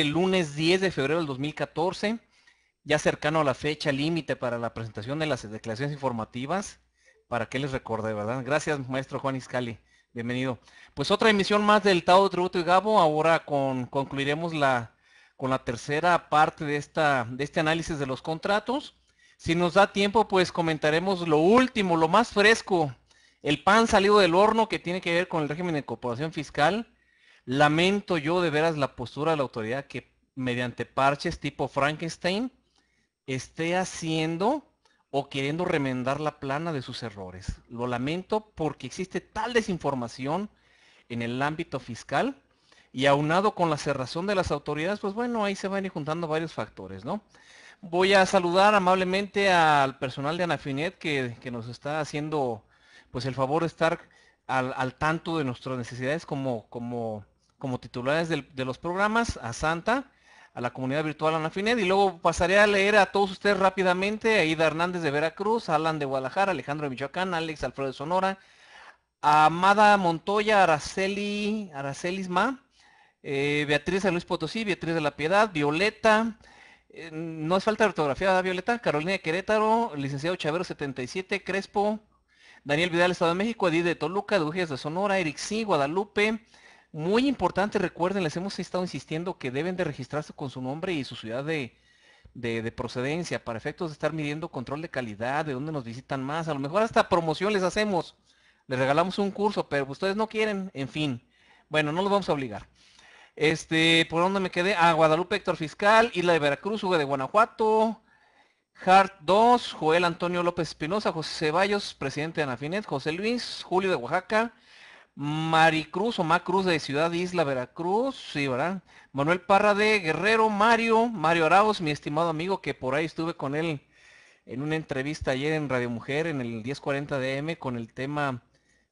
el este lunes 10 de febrero del 2014, ya cercano a la fecha límite para la presentación de las declaraciones informativas, para que les recorde, ¿verdad? Gracias, maestro Juan Iscali. Bienvenido. Pues otra emisión más del Tao de Tributo y Gabo. Ahora con, concluiremos la, con la tercera parte de, esta, de este análisis de los contratos. Si nos da tiempo, pues comentaremos lo último, lo más fresco, el pan salido del horno que tiene que ver con el régimen de incorporación fiscal Lamento yo de veras la postura de la autoridad que mediante parches tipo Frankenstein esté haciendo o queriendo remendar la plana de sus errores. Lo lamento porque existe tal desinformación en el ámbito fiscal y aunado con la cerración de las autoridades, pues bueno, ahí se van a ir juntando varios factores, ¿no? Voy a saludar amablemente al personal de Anafinet que, que nos está haciendo pues el favor de estar al, tanto de nuestras necesidades como, como como titulares de los programas, a Santa, a la comunidad virtual Finet y luego pasaré a leer a todos ustedes rápidamente, a Ida Hernández de Veracruz, Alan de Guadalajara, Alejandro de Michoacán, Alex Alfredo de Sonora, Amada Montoya, Araceli, ...Aracelisma... Eh, Beatriz de Luis Potosí, Beatriz de la Piedad, Violeta, eh, no es falta de ortografía, Violeta? Carolina de Querétaro, licenciado Chavero 77, Crespo, Daniel Vidal, Estado de México, Edith de Toluca, ...Dujes de Sonora, C, Guadalupe, muy importante, recuerden, les hemos estado insistiendo que deben de registrarse con su nombre y su ciudad de, procedencia para efectos de estar midiendo control de calidad, de dónde nos visitan más, a lo mejor hasta promoción les hacemos, les regalamos un curso, pero ustedes no quieren, en fin. Bueno, no los vamos a obligar. Este, ¿por dónde me quedé? a ah, Guadalupe Héctor Fiscal, Isla de Veracruz, Hugo de Guanajuato, Hart 2, Joel Antonio López Espinosa, José Ceballos, presidente de Anafinet, José Luis, Julio de Oaxaca, Maricruz o Macruz de Ciudad Isla, Veracruz, sí, ¿verdad? Manuel Parra de Guerrero, Mario, Mario Arauz, mi estimado amigo, que por ahí estuve con él en una entrevista ayer en Radio Mujer, en el 1040 DM, con el tema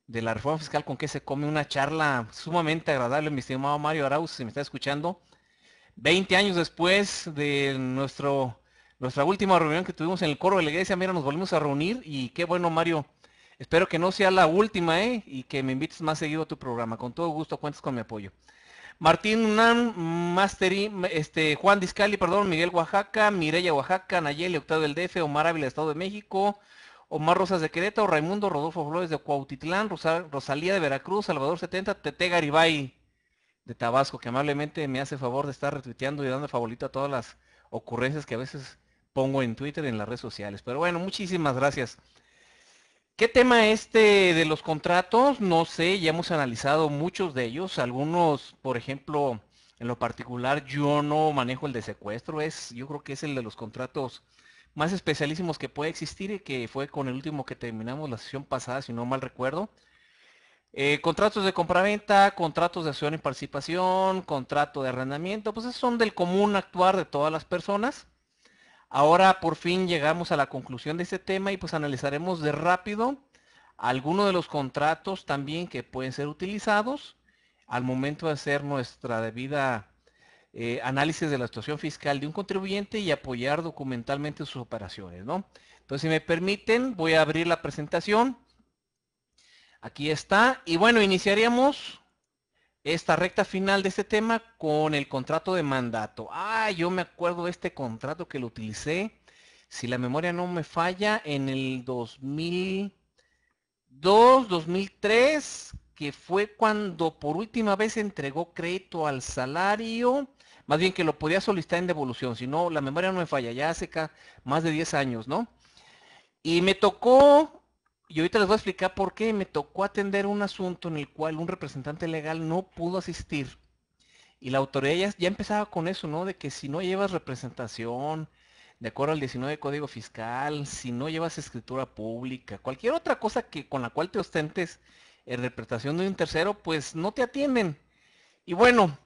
de la reforma fiscal con que se come una charla sumamente agradable, mi estimado Mario Arauz, si me está escuchando. veinte años después de nuestro, nuestra última reunión que tuvimos en el coro de la iglesia, mira, nos volvimos a reunir y qué bueno, Mario, Espero que no sea la última, ¿eh? Y que me invites más seguido a tu programa. Con todo gusto cuentas con mi apoyo. Martín Nan, Mastery, este, Juan Discali, perdón, Miguel Oaxaca, Mireya Oaxaca, Nayeli Octavio del DF, Omar Ávila, Estado de México, Omar Rosas de Querétaro, Raimundo Rodolfo Flores de Cuautitlán, Rosalía de Veracruz, Salvador 70, Tete Garibay de Tabasco, que amablemente me hace favor de estar retuiteando y dando favorito a todas las ocurrencias que a veces pongo en Twitter y en las redes sociales. Pero bueno, muchísimas gracias. ¿Qué tema este de los contratos? No sé, ya hemos analizado muchos de ellos. Algunos, por ejemplo, en lo particular yo no manejo el de secuestro. Es, yo creo que es el de los contratos más especialísimos que puede existir y que fue con el último que terminamos la sesión pasada, si no mal recuerdo. Eh, contratos de compraventa, contratos de acción y participación, contrato de arrendamiento, pues esos son del común actuar de todas las personas. Ahora por fin llegamos a la conclusión de este tema y pues analizaremos de rápido algunos de los contratos también que pueden ser utilizados al momento de hacer nuestra debida eh, análisis de la situación fiscal de un contribuyente y apoyar documentalmente sus operaciones, ¿no? Entonces, si me permiten, voy a abrir la presentación. Aquí está. Y bueno, iniciaríamos esta recta final de este tema con el contrato de mandato. Ah, yo me acuerdo de este contrato que lo utilicé, si la memoria no me falla, en el 2002, 2003, que fue cuando por última vez entregó crédito al salario, más bien que lo podía solicitar en devolución, si no, la memoria no me falla, ya hace más de 10 años, ¿no? Y me tocó y ahorita les voy a explicar por qué me tocó atender un asunto en el cual un representante legal no pudo asistir. Y la autoridad ya, ya empezaba con eso, ¿no? De que si no llevas representación, de acuerdo al 19 Código Fiscal, si no llevas escritura pública, cualquier otra cosa que con la cual te ostentes en representación de un tercero, pues no te atienden. Y bueno,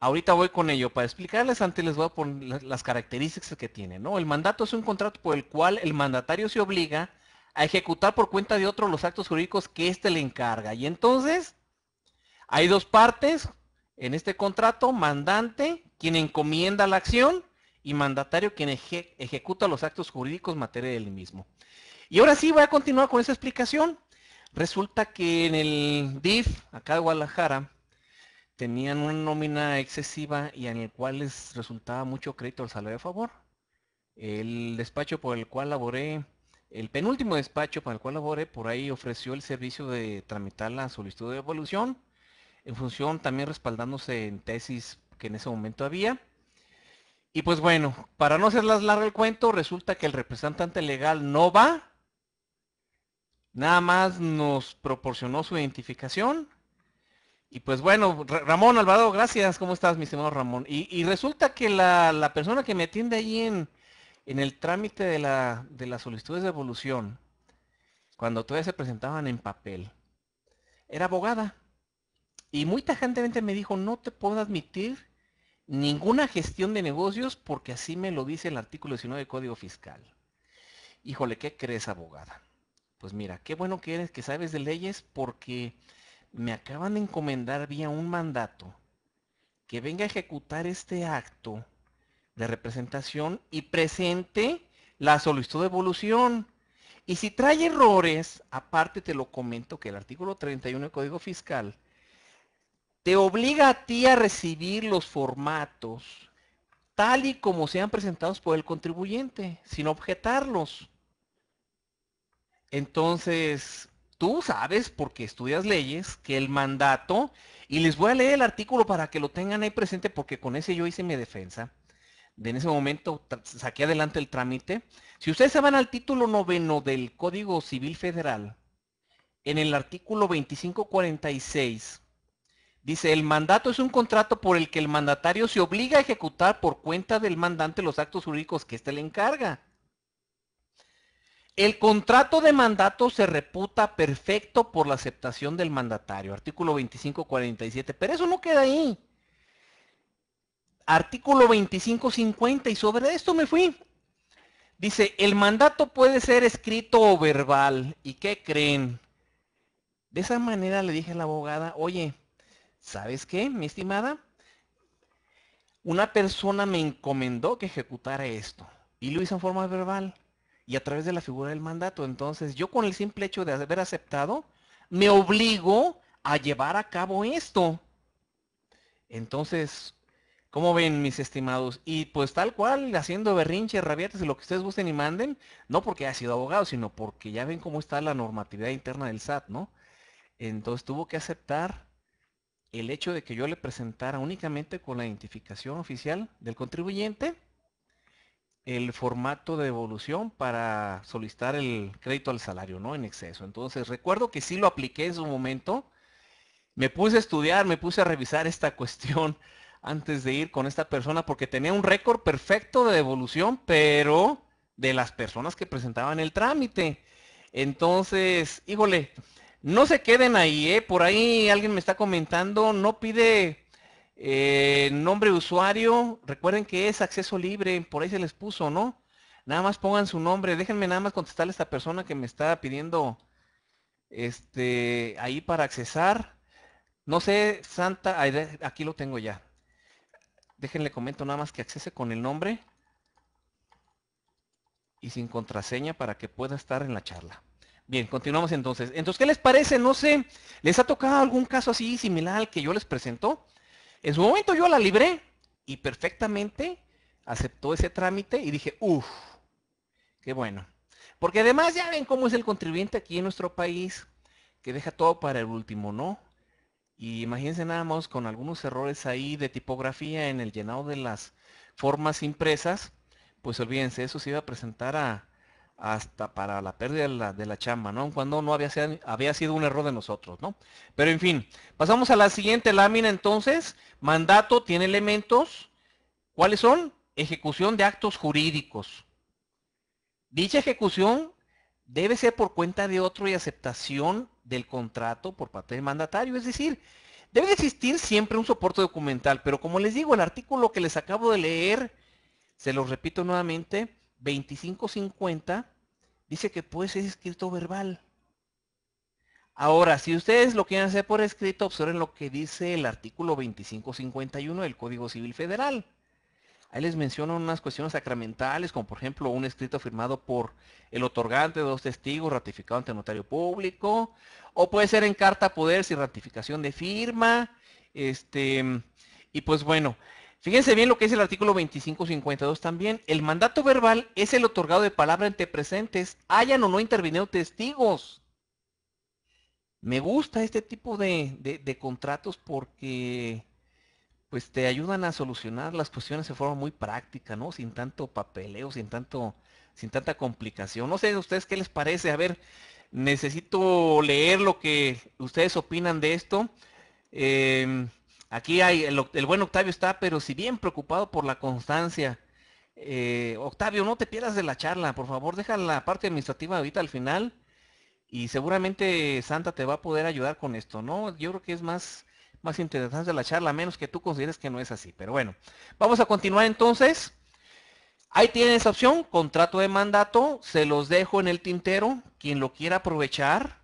ahorita voy con ello. Para explicarles antes les voy a poner las características que tiene, ¿no? El mandato es un contrato por el cual el mandatario se obliga a ejecutar por cuenta de otro los actos jurídicos que éste le encarga. Y entonces, hay dos partes en este contrato, mandante, quien encomienda la acción, y mandatario, quien ejecuta los actos jurídicos en materia del mismo. Y ahora sí, voy a continuar con esa explicación. Resulta que en el DIF, acá de Guadalajara, tenían una nómina excesiva y en el cual les resultaba mucho crédito al salario de favor. El despacho por el cual laboré el penúltimo despacho para el cual laboré por ahí ofreció el servicio de tramitar la solicitud de evolución, en función también respaldándose en tesis que en ese momento había. Y pues bueno, para no hacerlas largo el cuento, resulta que el representante legal no va, nada más nos proporcionó su identificación. Y pues bueno, Ramón Alvarado, gracias, ¿cómo estás, mi estimado Ramón? Y, resulta que la, la persona que me atiende ahí en, en el trámite de, las solicitudes de evolución, cuando todavía se presentaban en papel, era abogada. Y muy tajantemente me dijo, no te puedo admitir ninguna gestión de negocios porque así me lo dice el artículo 19 del Código Fiscal. Híjole, ¿qué crees, abogada? Pues mira, qué bueno que eres, que sabes de leyes porque me acaban de encomendar vía un mandato que venga a ejecutar este acto de representación y presente la solicitud de evolución. Y si trae errores, aparte te lo comento que el artículo 31 del Código Fiscal te obliga a ti a recibir los formatos tal y como sean presentados por el contribuyente, sin objetarlos. Entonces, tú sabes, porque estudias leyes, que el mandato, y les voy a leer el artículo para que lo tengan ahí presente, porque con ese yo hice mi defensa, en ese momento saqué adelante el trámite. Si ustedes se van al título noveno del Código Civil Federal, en el artículo 2546, dice, el mandato es un contrato por el que el mandatario se obliga a ejecutar por cuenta del mandante los actos jurídicos que éste le encarga. El contrato de mandato se reputa perfecto por la aceptación del mandatario, artículo 2547, pero eso no queda ahí. Artículo 2550 y sobre esto me fui. Dice, el mandato puede ser escrito o verbal. ¿Y qué creen? De esa manera le dije a la abogada, oye, ¿sabes qué, mi estimada? Una persona me encomendó que ejecutara esto y lo hizo en forma verbal y a través de la figura del mandato. Entonces, yo con el simple hecho de haber aceptado, me obligo a llevar a cabo esto. Entonces, ¿Cómo ven, mis estimados? Y pues tal cual, haciendo berrinches, rabietas, lo que ustedes gusten y manden, no porque haya sido abogado, sino porque ya ven cómo está la normatividad interna del SAT, ¿no? Entonces tuvo que aceptar el hecho de que yo le presentara únicamente con la identificación oficial del contribuyente el formato de devolución para solicitar el crédito al salario, ¿no? En exceso. Entonces, recuerdo que sí lo apliqué en su momento. Me puse a estudiar, me puse a revisar esta cuestión antes de ir con esta persona porque tenía un récord perfecto de devolución, pero de las personas que presentaban el trámite. Entonces, híjole, no se queden ahí, ¿eh? por ahí alguien me está comentando, no pide eh, nombre de usuario, recuerden que es acceso libre, por ahí se les puso, ¿no? Nada más pongan su nombre, déjenme nada más contestarle a esta persona que me está pidiendo este, ahí para accesar. No sé, Santa, aquí lo tengo ya. Déjenle comento nada más que accese con el nombre y sin contraseña para que pueda estar en la charla. Bien, continuamos entonces. Entonces, ¿qué les parece? No sé, ¿les ha tocado algún caso así similar al que yo les presento? En su momento yo la libré y perfectamente aceptó ese trámite y dije, uff, qué bueno. Porque además ya ven cómo es el contribuyente aquí en nuestro país, que deja todo para el último, ¿no? Y imagínense nada más con algunos errores ahí de tipografía en el llenado de las formas impresas, pues olvídense, eso se iba a presentar hasta para la pérdida de la, chamba, ¿no? Cuando no había, había, sido un error de nosotros, ¿no? Pero en fin, pasamos a la siguiente lámina entonces. Mandato tiene elementos. ¿Cuáles son? Ejecución de actos jurídicos. Dicha ejecución debe ser por cuenta de otro y aceptación del contrato por parte del mandatario. Es decir, debe existir siempre un soporte documental, pero como les digo, el artículo que les acabo de leer, se lo repito nuevamente, 2550, dice que puede ser escrito verbal. Ahora, si ustedes lo quieren hacer por escrito, observen lo que dice el artículo 2551 del Código Civil Federal. Ahí les menciono unas cuestiones sacramentales, como por ejemplo un escrito firmado por el otorgante de dos testigos ratificado ante notario público, o puede ser en carta poder sin ratificación de firma, este, y pues bueno, fíjense bien lo que es el artículo 2552 también, el mandato verbal es el otorgado de palabra ante presentes, hayan o no intervenido testigos. Me gusta este tipo de contratos porque pues te ayudan a solucionar las cuestiones de forma muy práctica, ¿no? Sin tanto papeleo, sin tanto, sin tanta complicación. No sé ustedes qué les parece. A ver, necesito leer lo que ustedes opinan de esto. Em, aquí hay, el, buen Octavio está, pero si bien preocupado por la constancia. Eh, Octavio, no te pierdas de la charla, por favor, deja la parte administrativa ahorita al final y seguramente Santa te va a poder ayudar con esto, ¿no? Yo creo que es más más interesante la charla, a menos que tú consideres que no es así. Pero bueno, vamos a continuar entonces. Ahí tienen esa opción, contrato de mandato, se los dejo en el tintero. Quien lo quiera aprovechar,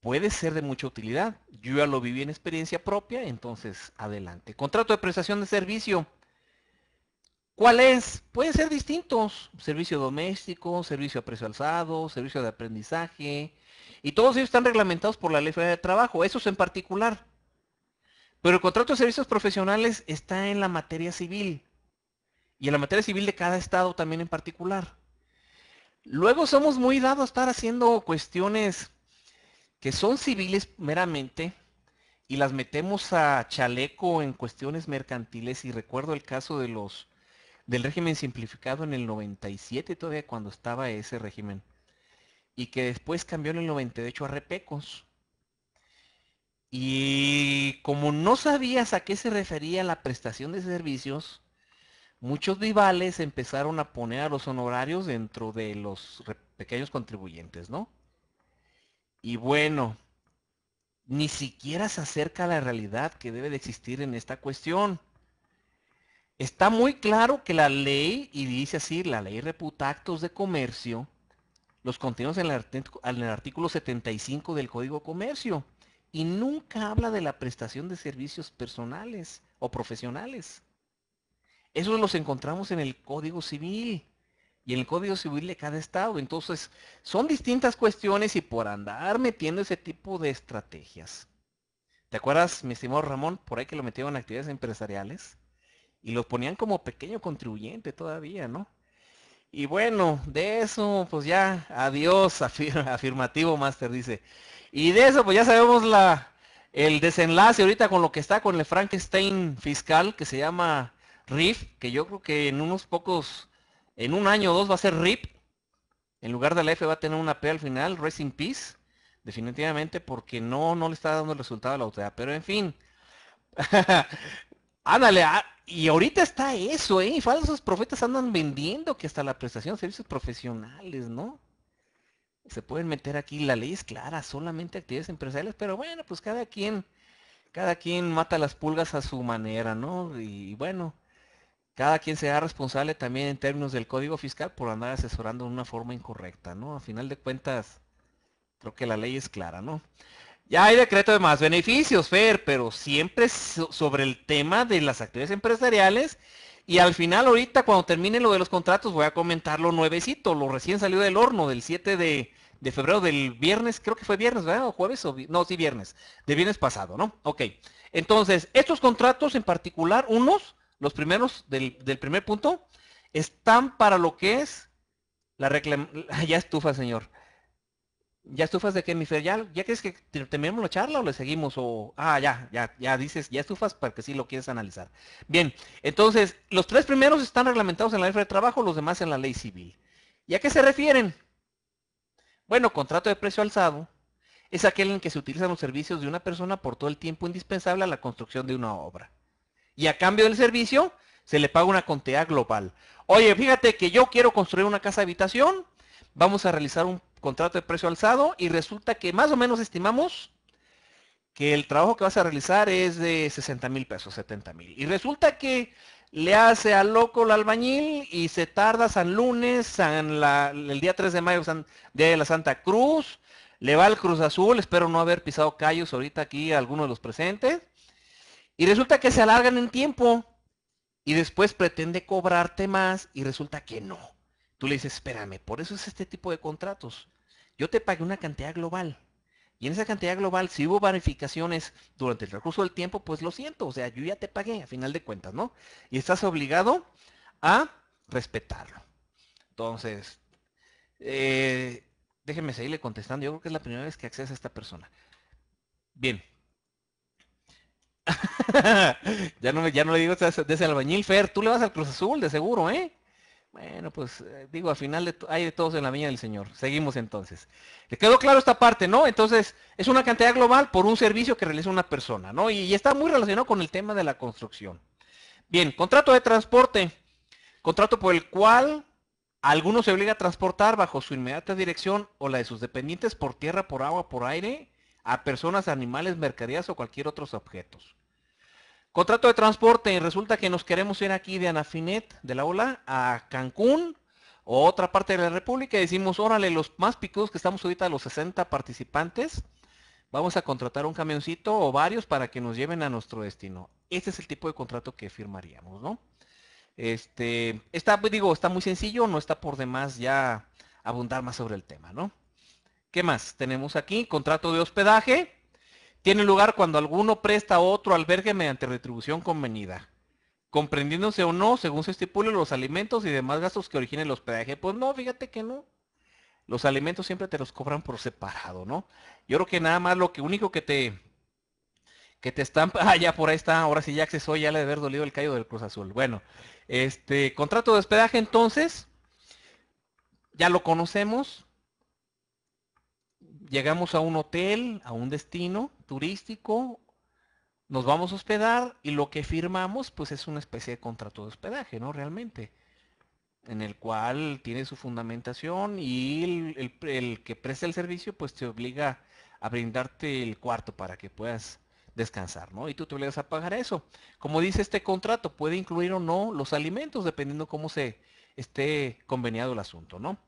puede ser de mucha utilidad. Yo ya lo viví en experiencia propia, entonces adelante. Contrato de prestación de servicio. ¿Cuál es? Pueden ser distintos. Servicio doméstico, servicio a precio alzado, servicio de aprendizaje. Y todos ellos están reglamentados por la Ley de Trabajo. Esos en particular. Pero el contrato de servicios profesionales está en la materia civil y en la materia civil de cada estado también en particular. Luego somos muy dados a estar haciendo cuestiones que son civiles meramente y las metemos a chaleco en cuestiones mercantiles y recuerdo el caso de los del régimen simplificado en el 97 todavía cuando estaba ese régimen y que después cambió en el 98 a repecos y como no sabías a qué se refería la prestación de servicios, muchos rivales empezaron a poner a los honorarios dentro de los pequeños contribuyentes, ¿no? Y bueno, ni siquiera se acerca a la realidad que debe de existir en esta cuestión. Está muy claro que la ley, y dice así, la ley reputa actos de comercio, los contenidos en el, artículo 75 del Código de Comercio y nunca habla de la prestación de servicios personales o profesionales. Esos los encontramos en el Código Civil y en el Código Civil de cada estado. Entonces, son distintas cuestiones y por andar metiendo ese tipo de estrategias. ¿Te acuerdas, mi estimado Ramón, por ahí que lo metieron en actividades empresariales? Y los ponían como pequeño contribuyente todavía, ¿no? Y bueno, de eso, pues ya, adiós, afirmativo Master dice. Y de eso, pues ya sabemos la, el desenlace ahorita con lo que está con el Frankenstein fiscal que se llama RIF, que yo creo que en unos pocos, en un año o dos va a ser RIP. En lugar de la F va a tener una P al final, Racing Peace, definitivamente, porque no, no le está dando el resultado a la autoridad. Pero en fin, ándale, ah, y ahorita está eso, ¿eh? Falsos profetas andan vendiendo que hasta la prestación de servicios profesionales, ¿no? Se pueden meter aquí, la ley es clara, solamente actividades empresariales, pero bueno, pues cada quien, cada quien mata las pulgas a su manera, ¿no? Y bueno, cada quien sea responsable también en términos del código fiscal por andar asesorando de una forma incorrecta, ¿no? A final de cuentas, creo que la ley es clara, ¿no? Ya hay decreto de más beneficios, Fer, pero siempre sobre el tema de las actividades empresariales. Y al final, ahorita, cuando termine lo de los contratos, voy a comentarlo nuevecito, lo recién salió del horno del 7 de, febrero, del viernes, creo que fue viernes, ¿verdad? ¿O jueves? O no, sí, viernes, de viernes pasado, ¿no? Ok. Entonces, estos contratos en particular, unos, los primeros del, primer punto, están para lo que es la reclamación, ya estufa, señor, ¿Ya estufas de qué, mi ¿Ya, ¿Ya crees que terminamos la charla o le seguimos? O, ah, ya, ya, ya dices, ya estufas para que sí lo quieres analizar. Bien, entonces, los tres primeros están reglamentados en la ley de trabajo, los demás en la ley civil. ¿Y a qué se refieren? Bueno, contrato de precio alzado es aquel en que se utilizan los servicios de una persona por todo el tiempo indispensable a la construcción de una obra. Y a cambio del servicio, se le paga una contea global. Oye, fíjate que yo quiero construir una casa de habitación, vamos a realizar un contrato de precio alzado y resulta que más o menos estimamos que el trabajo que vas a realizar es de 60 mil pesos, 70 mil. Y resulta que le hace al loco el albañil y se tarda San Lunes, San el día 3 de mayo, Día de la Santa Cruz, le va al Cruz Azul, espero no haber pisado callos ahorita aquí a algunos de los presentes, y resulta que se alargan en tiempo y después pretende cobrarte más y resulta que no. Tú le dices, espérame, por eso es este tipo de contratos. Yo te pagué una cantidad global. Y en esa cantidad global, si hubo verificaciones durante el recurso del tiempo, pues lo siento, o sea, yo ya te pagué a final de cuentas, ¿no? Y estás obligado a respetarlo. Entonces, eh, déjeme déjenme seguirle contestando. Yo creo que es la primera vez que accesa a esta persona. Bien. ya, no, ya no le digo, desde albañil, Fer, tú le vas al Cruz Azul, de seguro, ¿eh? Bueno, pues eh, digo, al final hay de todos en la viña del Señor. Seguimos entonces. ¿Le quedó claro esta parte, no? Entonces, es una cantidad global por un servicio que realiza una persona, ¿no? Y, está muy relacionado con el tema de la construcción. Bien, contrato de transporte. Contrato por el cual alguno se obliga a transportar bajo su inmediata dirección o la de sus dependientes por tierra, por agua, por aire, a personas, animales, mercaderías o cualquier otros objetos. Contrato de transporte, y resulta que nos queremos ir aquí de Anafinet, de la ola, a Cancún o otra parte de la República y decimos, órale, los más picudos que estamos ahorita, los 60 participantes, vamos a contratar un camioncito o varios para que nos lleven a nuestro destino. Este es el tipo de contrato que firmaríamos, ¿no? Este, está, pues, digo, está muy sencillo, no está por demás ya abundar más sobre el tema, ¿no? ¿Qué más tenemos aquí? Contrato de hospedaje tiene lugar cuando alguno presta a otro albergue mediante retribución convenida, comprendiéndose o no, según se estipule los alimentos y demás gastos que originen el hospedaje. Pues no, fíjate que no. Los alimentos siempre te los cobran por separado, ¿no? Yo creo que nada más lo que único que te que te estampa... ah, ya por ahí está, ahora sí ya acceso, ya le debe haber dolido el callo del Cruz Azul. Bueno, este contrato de hospedaje entonces, ya lo conocemos, llegamos a un hotel, a un destino turístico, nos vamos a hospedar y lo que firmamos pues es una especie de contrato de hospedaje, ¿no? Realmente, en el cual tiene su fundamentación y el, que presta el servicio pues te obliga a brindarte el cuarto para que puedas descansar, ¿no? Y tú te obligas a pagar eso. Como dice este contrato, puede incluir o no los alimentos, dependiendo cómo se esté conveniado el asunto, ¿no?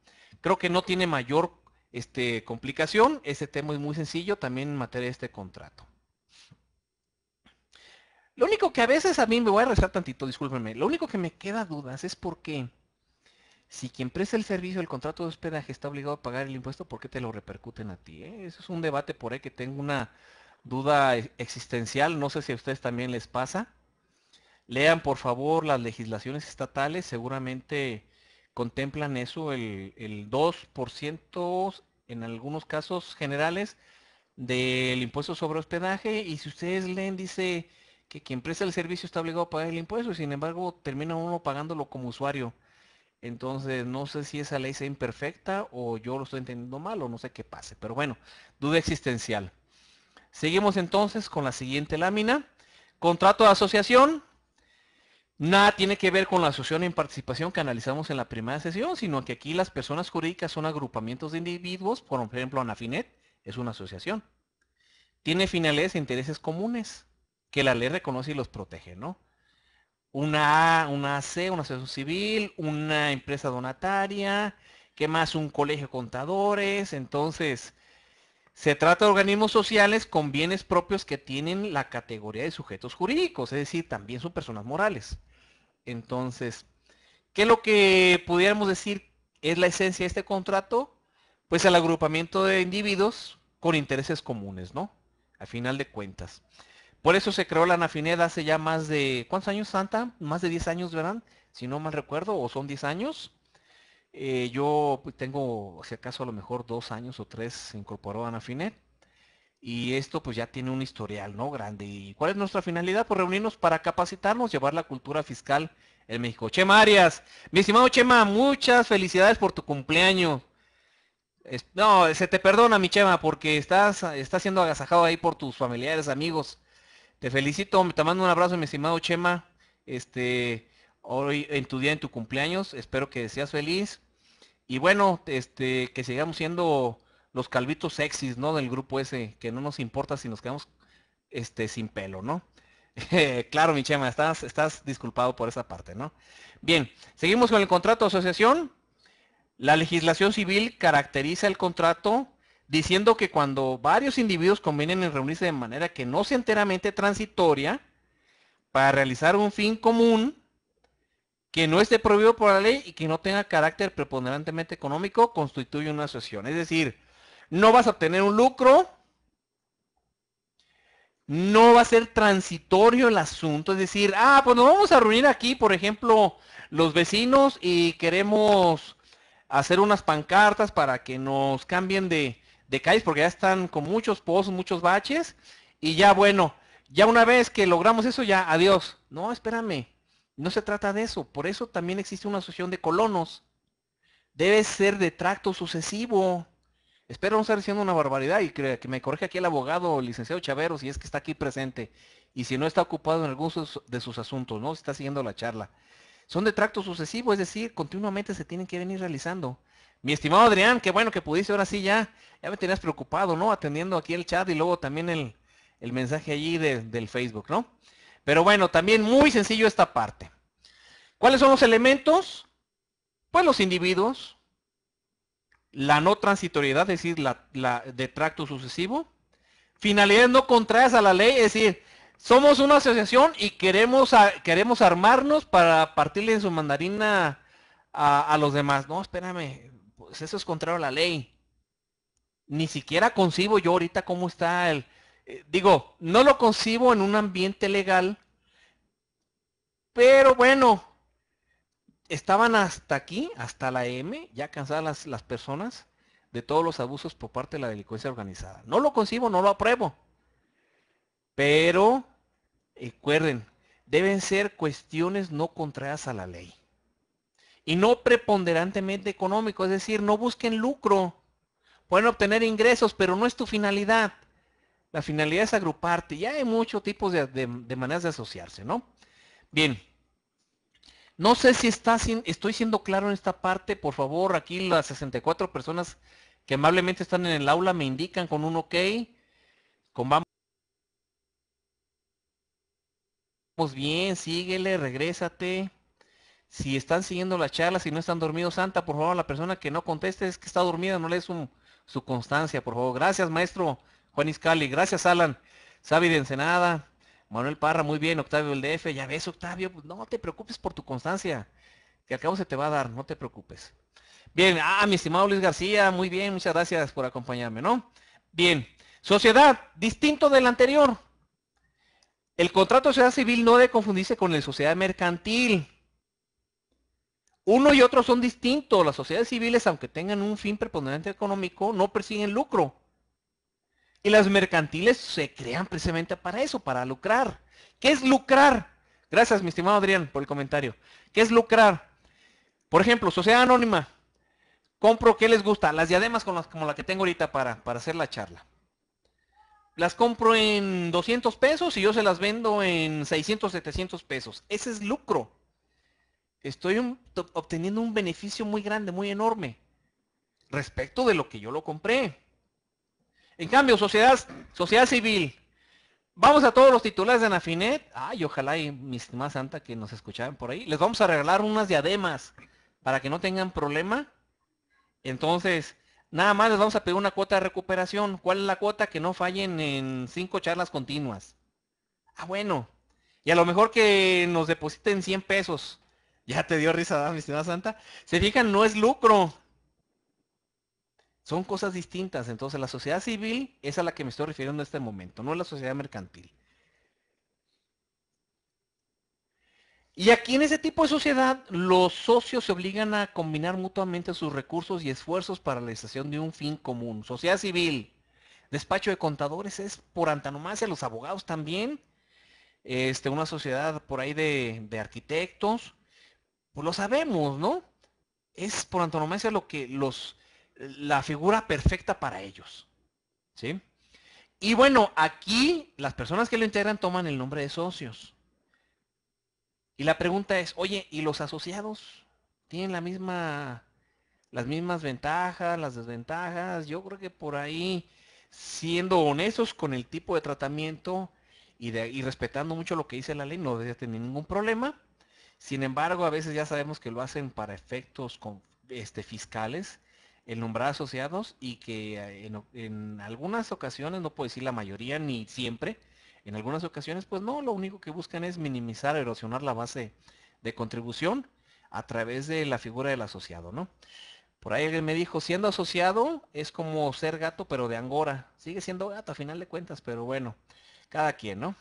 Creo que no tiene mayor este, complicación. Este tema es muy sencillo también en materia de este contrato. Lo único que a veces a mí me voy a rezar tantito, discúlpenme, lo único que me queda dudas es por qué si quien presta el servicio del contrato de hospedaje está obligado a pagar el impuesto, ¿por qué te lo repercuten a ti? Eh? Eso es un debate por ahí que tengo una duda existencial, no sé si a ustedes también les pasa. Lean por favor las legislaciones estatales, seguramente contemplan eso, el, 2% en algunos casos generales del impuesto sobre hospedaje y si ustedes leen dice que quien presta el servicio está obligado a pagar el impuesto y sin embargo termina uno pagándolo como usuario. Entonces no sé si esa ley sea imperfecta o yo lo estoy entendiendo mal o no sé qué pase, pero bueno, duda existencial. Seguimos entonces con la siguiente lámina. Contrato de asociación, Nada tiene que ver con la asociación en participación que analizamos en la primera sesión, sino que aquí las personas jurídicas son agrupamientos de individuos, por ejemplo, Anafinet es una asociación. Tiene finales e intereses comunes, que la ley reconoce y los protege, ¿no? Una A, una AC, una asociación civil, una empresa donataria, ¿qué más? Un colegio de contadores, entonces... Se trata de organismos sociales con bienes propios que tienen la categoría de sujetos jurídicos, es decir, también son personas morales. Entonces, ¿qué es lo que pudiéramos decir es la esencia de este contrato? Pues el agrupamiento de individuos con intereses comunes, ¿no? Al final de cuentas. Por eso se creó la ANAFINED hace ya más de, ¿cuántos años, Santa? Más de 10 años, ¿verdad? Si no mal recuerdo, o son 10 años. Eh, yo pues, tengo, si acaso, a lo mejor dos años o tres se incorporó a ANAFINED y esto pues ya tiene un historial, ¿no? Grande. ¿Y cuál es nuestra finalidad? Pues reunirnos para capacitarnos, llevar la cultura fiscal en México. Chema Arias, mi estimado Chema, muchas felicidades por tu cumpleaños. no, se te perdona, mi Chema, porque estás, estás siendo agasajado ahí por tus familiares, amigos. Te felicito, te mando un abrazo, mi estimado Chema. Este, hoy en tu día, en tu cumpleaños, espero que seas feliz. Y bueno, este, que sigamos siendo los calvitos sexys, ¿no? Del grupo ese, que no nos importa si nos quedamos este, sin pelo, ¿no? Eh, claro, mi Chema, estás, estás disculpado por esa parte, ¿no? Bien, seguimos con el contrato de asociación. La legislación civil caracteriza el contrato diciendo que cuando varios individuos convienen en reunirse de manera que no sea enteramente transitoria para realizar un fin común que no esté prohibido por la ley y que no tenga carácter preponderantemente económico, constituye una asociación. Es decir, no vas a obtener un lucro, no va a ser transitorio el asunto, es decir, ah, pues nos vamos a reunir aquí, por ejemplo, los vecinos y queremos hacer unas pancartas para que nos cambien de, de calles, porque ya están con muchos pozos, muchos baches, y ya bueno, ya una vez que logramos eso, ya adiós. No, espérame, no se trata de eso, por eso también existe una asociación de colonos. Debe ser de tracto sucesivo. Espero no estar diciendo una barbaridad y que, que me corrija aquí el abogado licenciado Chavero si es que está aquí presente y si no está ocupado en alguno de sus asuntos, ¿no? Si está siguiendo la charla. Son de tracto sucesivo, es decir, continuamente se tienen que venir realizando. Mi estimado Adrián, qué bueno que pudiste ahora sí ya, ya me tenías preocupado, ¿no? Atendiendo aquí el chat y luego también el, mensaje allí del Facebook, ¿no? Pero bueno, también muy sencillo esta parte. ¿Cuáles son los elementos? Pues los individuos, la no transitoriedad, es decir, la, de tracto sucesivo. Finalidades no contrarias a la ley, es decir, somos una asociación y queremos, queremos armarnos para partirle en su mandarina a, los demás. No, espérame, pues eso es contrario a la ley. Ni siquiera concibo yo ahorita cómo está el... Eh, digo, no lo concibo en un ambiente legal, pero bueno, estaban hasta aquí, hasta la M, ya cansadas las, personas de todos los abusos por parte de la delincuencia organizada. No lo concibo, no lo apruebo. Pero, eh, recuerden, deben ser cuestiones no contrarias a la ley. Y no preponderantemente económico, es decir, no busquen lucro. Pueden obtener ingresos, pero no es tu finalidad. La finalidad es agruparte. Ya hay muchos tipos de maneras de asociarse, ¿no? Bien. No sé si está, estoy siendo claro en esta parte. Por favor, aquí las 64 personas que amablemente están en el aula me indican con un ok. Con vamos bien, síguele, regrésate. Si están siguiendo la charla, si no están dormidos, Santa, por favor, la persona que no conteste es que está dormida, no le es su, su constancia, por favor. Gracias, maestro Juan Iscali. Gracias, Alan. Sabi de Ensenada. Manuel Parra, muy bien, Octavio el DF, ya ves Octavio, pues, no te preocupes por tu constancia, que al cabo se te va a dar, no te preocupes. Bien, ah, mi estimado Luis García, muy bien, muchas gracias por acompañarme, ¿no? Bien, sociedad, distinto del anterior. El contrato de sociedad civil no debe confundirse con la sociedad mercantil. Uno y otro son distintos. Las sociedades civiles, aunque tengan un fin preponderante económico, no persiguen lucro. Y las mercantiles se crean precisamente para eso, para lucrar. ¿Qué es lucrar? Gracias, mi estimado Adrián, por el comentario. ¿Qué es lucrar? Por ejemplo, sociedad anónima. Compro, ¿qué les gusta? Las diademas con las, como la que tengo ahorita para, para hacer la charla. Las compro en 200 pesos y yo se las vendo en 600, 700 pesos. Ese es lucro. Estoy obteniendo un beneficio muy grande, muy enorme, respecto de lo que yo lo compré. En cambio, sociedad, sociedad civil, vamos a todos los titulares de Anafinet, ay, ojalá y mis estimada santa que nos escuchaban por ahí, les vamos a regalar unas diademas para que no tengan problema. Entonces, nada más les vamos a pedir una cuota de recuperación. ¿Cuál es la cuota? Que no fallen en cinco charlas continuas. Ah, bueno. Y a lo mejor que nos depositen 100 pesos. Ya te dio risa, mi estimada santa. Se fijan, no es lucro. Son cosas distintas. Entonces, la sociedad civil es a la que me estoy refiriendo en este momento, no la sociedad mercantil. Y aquí en ese tipo de sociedad, los socios se obligan a combinar mutuamente sus recursos y esfuerzos para la realización de un fin común. Sociedad civil, despacho de contadores es por antonomasia, los abogados también, este, una sociedad por ahí de, de arquitectos, pues lo sabemos, ¿no? Es por antonomasia lo que los, la figura perfecta para ellos. ¿Sí? Y bueno, aquí las personas que lo integran toman el nombre de socios. Y la pregunta es, oye, ¿y los asociados tienen la misma, las mismas ventajas, las desventajas? Yo creo que por ahí, siendo honestos con el tipo de tratamiento y, respetando mucho lo que dice la ley, no debería tener ningún problema. Sin embargo, a veces ya sabemos que lo hacen para efectos este, fiscales el nombrar asociados y que eh, en, algunas ocasiones, no puedo decir la mayoría ni siempre, en algunas ocasiones pues no, lo único que buscan es minimizar, erosionar la base de contribución a través de la figura del asociado, ¿no? Por ahí alguien me dijo, siendo asociado es como ser gato pero de angora, sigue siendo gato a final de cuentas, pero bueno, cada quien, ¿no?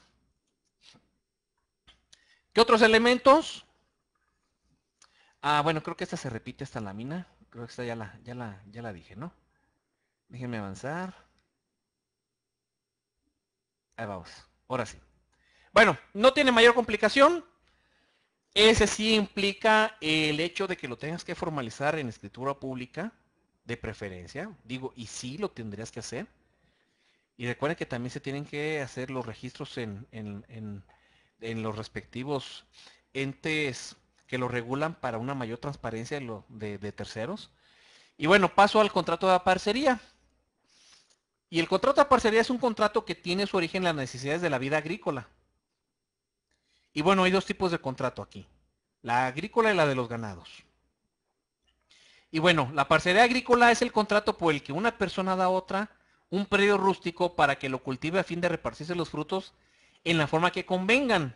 ¿Qué otros elementos? Ah, bueno, creo que esta se repite, esta lámina. Creo que esta ya la, ya la, ya la dije, ¿no? Déjenme avanzar. Ahí vamos. Ahora sí. Bueno, no tiene mayor complicación. Ese sí implica el hecho de que lo tengas que formalizar en escritura pública, de preferencia. Digo, y sí lo tendrías que hacer. Y recuerden que también se tienen que hacer los registros en, en, en, en los respectivos entes que lo regulan para una mayor transparencia de, terceros. Y bueno, paso al contrato de parcería. Y el contrato de parcería es un contrato que tiene su origen en las necesidades de la vida agrícola. Y bueno, hay dos tipos de contrato aquí. La agrícola y la de los ganados. Y bueno, la parcería agrícola es el contrato por el que una persona da a otra un predio rústico para que lo cultive a fin de repartirse los frutos en la forma que convengan.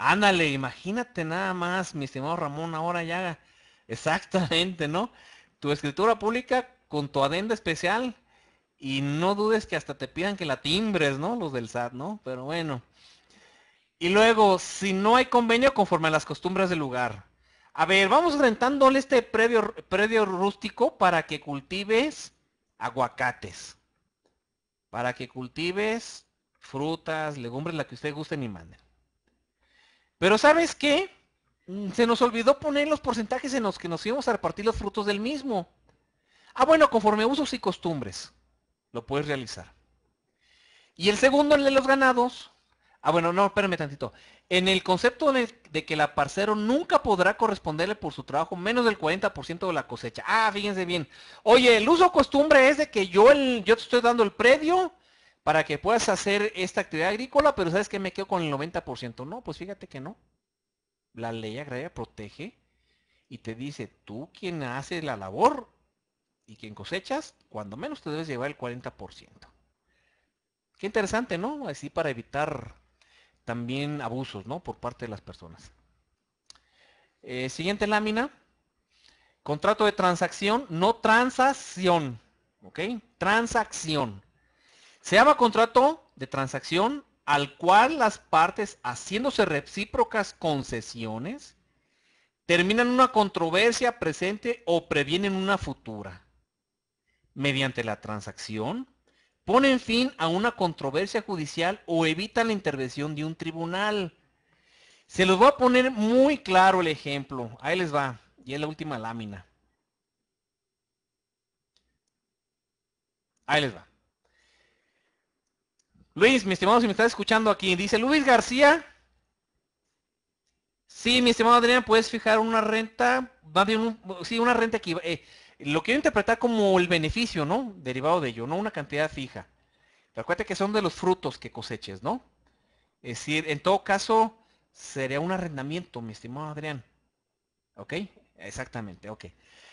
Ándale, imagínate nada más, mi estimado Ramón, ahora ya. Exactamente, ¿no? Tu escritura pública con tu adenda especial y no dudes que hasta te pidan que la timbres, ¿no? Los del SAT, ¿no? Pero bueno. Y luego, si no hay convenio conforme a las costumbres del lugar. A ver, vamos rentándole este predio, predio rústico para que cultives aguacates. Para que cultives frutas, legumbres, la que usted guste, y mande pero ¿sabes qué? Mm, se nos olvidó poner los porcentajes en los que nos íbamos a repartir los frutos del mismo. Ah, bueno, conforme usos y costumbres, lo puedes realizar. Y el segundo, el de los ganados. Ah, bueno, no, espérame tantito. En el concepto de, que el aparcero nunca podrá corresponderle por su trabajo menos del 40% de la cosecha. Ah, fíjense bien. Oye, el uso costumbre es de que yo, el, yo te estoy dando el predio, para que puedas hacer esta actividad agrícola, pero sabes que me quedo con el 90%. No, pues fíjate que no. La ley agraria protege y te dice, tú quien hace la labor y quien cosechas, cuando menos te debes llevar el 40%. Qué interesante, ¿no? Así para evitar también abusos, ¿no? Por parte de las personas. Eh, siguiente lámina. Contrato de transacción, no transacción. ¿Ok? Transacción. Se llama contrato de transacción al cual las partes, haciéndose recíprocas concesiones, terminan una controversia presente o previenen una futura. Mediante la transacción, ponen fin a una controversia judicial o evitan la intervención de un tribunal. Se los voy a poner muy claro el ejemplo. Ahí les va. Y es la última lámina. Ahí les va. Luis, mi estimado, si me estás escuchando aquí, dice Luis García. Sí, mi estimado Adrián, puedes fijar una renta, sí, una renta que eh, lo quiero interpretar como el beneficio, ¿no? Derivado de ello, no una cantidad fija. acuérdate que son de los frutos que coseches, ¿no? Es decir, en todo caso, sería un arrendamiento, mi estimado Adrián. ¿Ok? Exactamente, ok.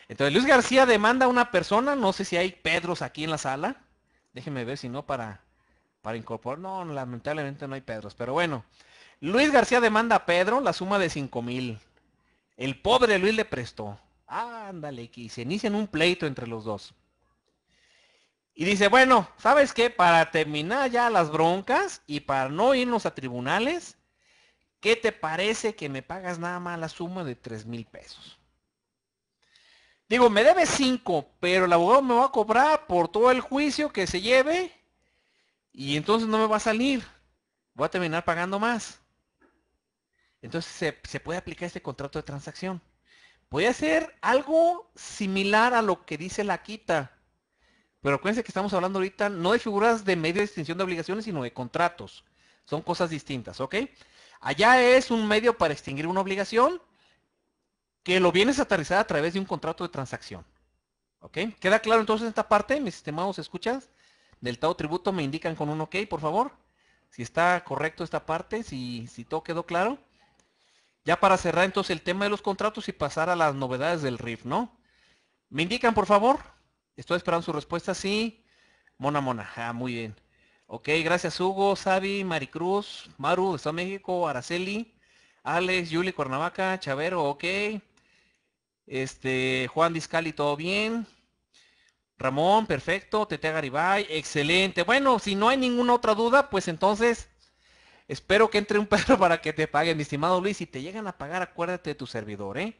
Entonces, Luis García demanda a una persona, no sé si hay Pedros aquí en la sala. Déjenme ver si no para para incorporar. No, lamentablemente no hay Pedros, pero bueno. Luis García demanda a Pedro la suma de 5 mil. El pobre Luis le prestó. Ándale, que se inician un pleito entre los dos. Y dice, bueno, ¿sabes qué? Para terminar ya las broncas y para no irnos a tribunales, ¿qué te parece que me pagas nada más la suma de 3 mil pesos? Digo, me debe 5, pero el abogado me va a cobrar por todo el juicio que se lleve y entonces no me va a salir. Voy a terminar pagando más. Entonces se, puede aplicar este contrato de transacción. Voy a hacer algo similar a lo que dice la quita. Pero acuérdense que estamos hablando ahorita no de figuras de medio de extinción de obligaciones, sino de contratos. Son cosas distintas, ¿ok? Allá es un medio para extinguir una obligación que lo vienes a aterrizar a través de un contrato de transacción. ¿Ok? ¿Queda claro entonces esta parte, mis estimados escuchas? del todo Tributo me indican con un OK, por favor. Si está correcto esta parte, si, si todo quedó claro. Ya para cerrar entonces el tema de los contratos y pasar a las novedades del RIF, ¿no? Me indican, por favor. Estoy esperando su respuesta. Sí. Mona, mona. Ah, muy bien. Ok, gracias Hugo, Xavi, Maricruz, Maru, de Estado México, Araceli, Alex, Yuli, Cuernavaca, Chavero, ok. Este, Juan Discali, todo bien. Ramón, perfecto. Tete Garibay, excelente. Bueno, si no hay ninguna otra duda, pues entonces espero que entre un perro para que te paguen, mi estimado Luis. Si te llegan a pagar, acuérdate de tu servidor, ¿eh?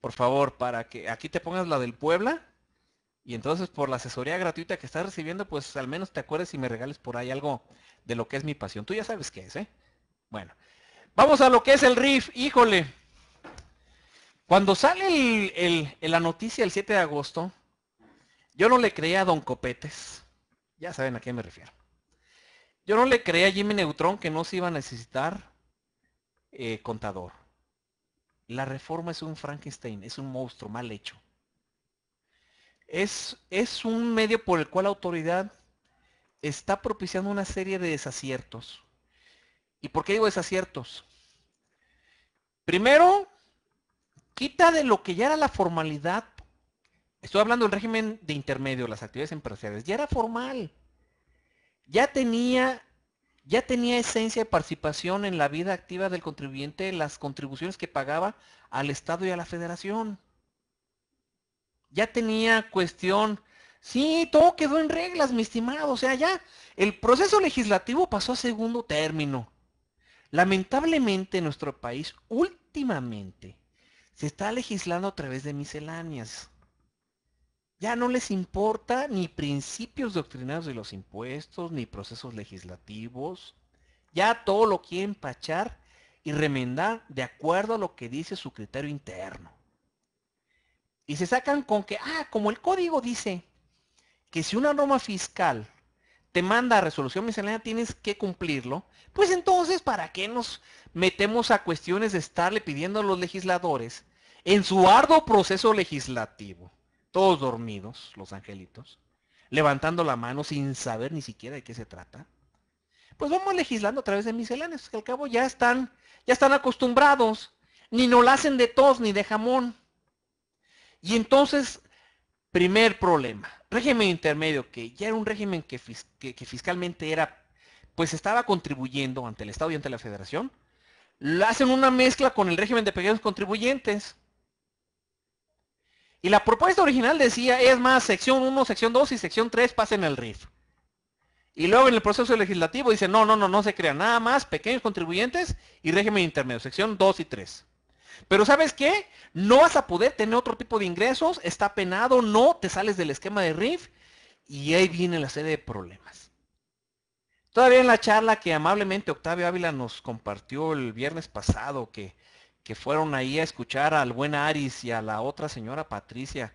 Por favor, para que aquí te pongas la del Puebla. Y entonces por la asesoría gratuita que estás recibiendo, pues al menos te acuerdes y me regales por ahí algo de lo que es mi pasión. Tú ya sabes qué es, ¿eh? Bueno, vamos a lo que es el RIF. Híjole, cuando sale la noticia el 7 de agosto, yo no le creía a Don Copetes. Ya saben a qué me refiero. Yo no le creía a Jimmy Neutron que no se iba a necesitar eh, contador. La reforma es un Frankenstein, es un monstruo mal hecho. Es, es un medio por el cual la autoridad está propiciando una serie de desaciertos. ¿Y por qué digo desaciertos? Primero, quita de lo que ya era la formalidad Estoy hablando del régimen de intermedio, las actividades empresariales. Ya era formal. Ya tenía, ya tenía esencia de participación en la vida activa del contribuyente, las contribuciones que pagaba al Estado y a la Federación. Ya tenía cuestión. Sí, todo quedó en reglas, mi estimado. O sea, ya el proceso legislativo pasó a segundo término. Lamentablemente nuestro país últimamente se está legislando a través de misceláneas. Ya no les importa ni principios doctrinarios de los impuestos, ni procesos legislativos. Ya todo lo quieren pachar y remendar de acuerdo a lo que dice su criterio interno. Y se sacan con que, ah, como el código dice que si una norma fiscal te manda a resolución miscelánea tienes que cumplirlo, pues entonces, ¿para qué nos metemos a cuestiones de estarle pidiendo a los legisladores en su arduo proceso legislativo? todos dormidos, los angelitos, levantando la mano sin saber ni siquiera de qué se trata, pues vamos legislando a través de miselanes, que al cabo ya están, ya están acostumbrados, ni no la hacen de tos ni de jamón. Y entonces, primer problema, régimen intermedio, que ya era un régimen que, fiscalmente era, pues estaba contribuyendo ante el Estado y ante la Federación, hacen una mezcla con el régimen de pequeños contribuyentes. Y la propuesta original decía, es más, sección 1, sección 2 y sección 3 pasen el RIF. Y luego en el proceso legislativo dice, no, no, no, no se crea nada más, pequeños contribuyentes y régimen intermedio, sección 2 y 3. Pero ¿sabes qué? No vas a poder tener otro tipo de ingresos, está penado, no, te sales del esquema de RIF y ahí viene la serie de problemas. Todavía en la charla que amablemente Octavio Ávila nos compartió el viernes pasado, que que fueron ahí a escuchar al buen Aris y a la otra señora Patricia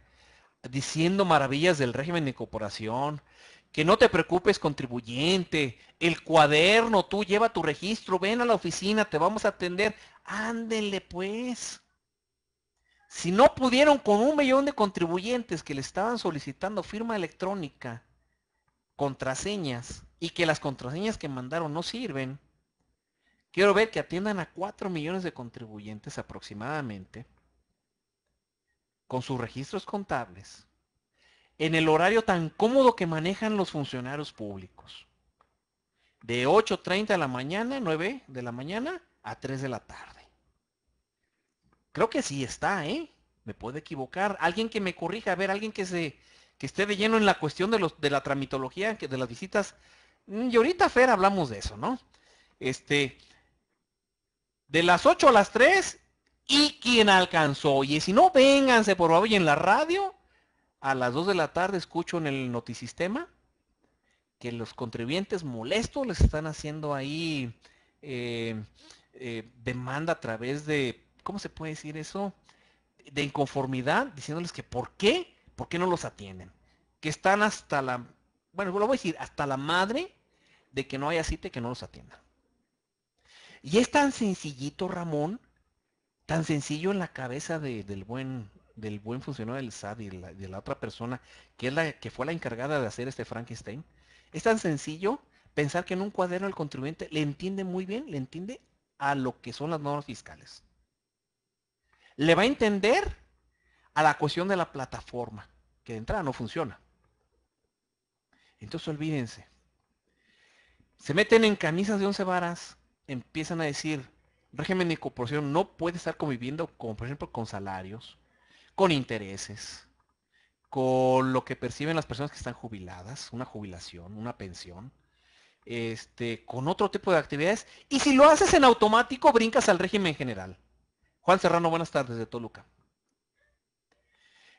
diciendo maravillas del régimen de incorporación, que no te preocupes contribuyente, el cuaderno, tú lleva tu registro, ven a la oficina, te vamos a atender, ándele pues. Si no pudieron con un millón de contribuyentes que le estaban solicitando firma electrónica, contraseñas, y que las contraseñas que mandaron no sirven, Quiero ver que atiendan a 4 millones de contribuyentes aproximadamente con sus registros contables en el horario tan cómodo que manejan los funcionarios públicos. De 8.30 de la mañana, 9 de la mañana a 3 de la tarde. Creo que sí está, ¿eh? Me puede equivocar. Alguien que me corrija, a ver, alguien que se que esté de lleno en la cuestión de, los, de la tramitología, de las visitas. Mm, y ahorita, Fer, hablamos de eso, ¿no? Este, de las 8 a las 3 y quien alcanzó. Y si no, vénganse por hoy en la radio a las 2 de la tarde escucho en el notisistema que los contribuyentes molestos les están haciendo ahí eh, eh, demanda a través de, ¿cómo se puede decir eso? De inconformidad, diciéndoles que por qué, por qué no los atienden. Que están hasta la, bueno, lo voy a decir, hasta la madre de que no haya cita y que no los atiendan. Y es tan sencillito, Ramón, tan sencillo en la cabeza del buen del buen funcionario del SAT y de la otra persona que es la que fue la encargada de hacer este Frankenstein, es tan sencillo pensar que en un cuaderno el contribuyente le entiende muy bien, le entiende a lo que son las normas fiscales. Le va a entender a la cuestión de la plataforma, que de entrada no funciona. Entonces olvídense. Se meten en camisas de once varas empiezan a decir, régimen de incorporación no puede estar conviviendo con, por ejemplo, con salarios, con intereses, con lo que perciben las personas que están jubiladas, una jubilación, una pensión, este, con otro tipo de actividades. Y si lo haces en automático, brincas al régimen general. Juan Serrano, buenas tardes de Toluca.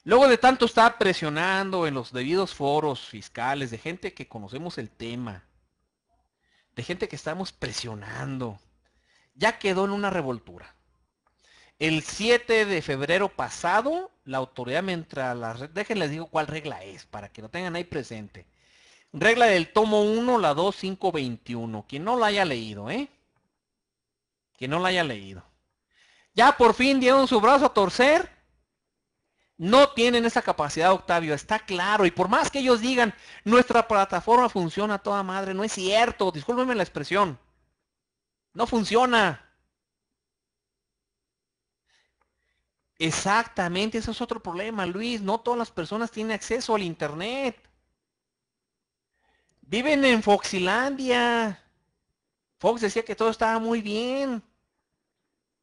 Luego de tanto estar presionando en los debidos foros fiscales de gente que conocemos el tema, de gente que estamos presionando. Ya quedó en una revoltura. El 7 de febrero pasado, la autoridad, mientras la red, déjenles digo cuál regla es, para que lo tengan ahí presente. Regla del tomo 1, la 2521. Quien no la haya leído, ¿eh? Quien no la haya leído. Ya por fin dieron su brazo a torcer no tienen esa capacidad, Octavio, está claro. Y por más que ellos digan, nuestra plataforma funciona toda madre, no es cierto, discúlpenme la expresión. No funciona. Exactamente, eso es otro problema, Luis. No todas las personas tienen acceso al Internet. Viven en Foxilandia. Fox decía que todo estaba muy bien.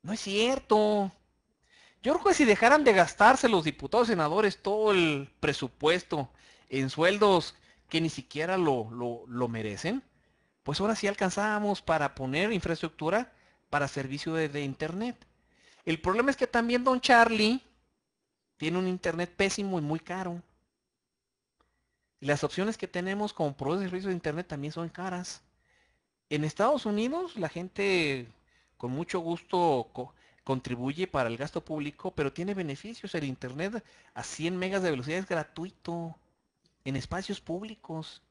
No es cierto. Yo creo que si dejaran de gastarse los diputados senadores todo el presupuesto en sueldos que ni siquiera lo, merecen, pues ahora sí alcanzábamos para poner infraestructura para servicio de, de, internet. El problema es que también Don Charlie tiene un internet pésimo y muy caro. Las opciones que tenemos como proveedores de servicios de internet también son caras. En Estados Unidos la gente con mucho gusto contribuye para el gasto público, pero tiene beneficios. El Internet a 100 megas de velocidad es gratuito en espacios públicos.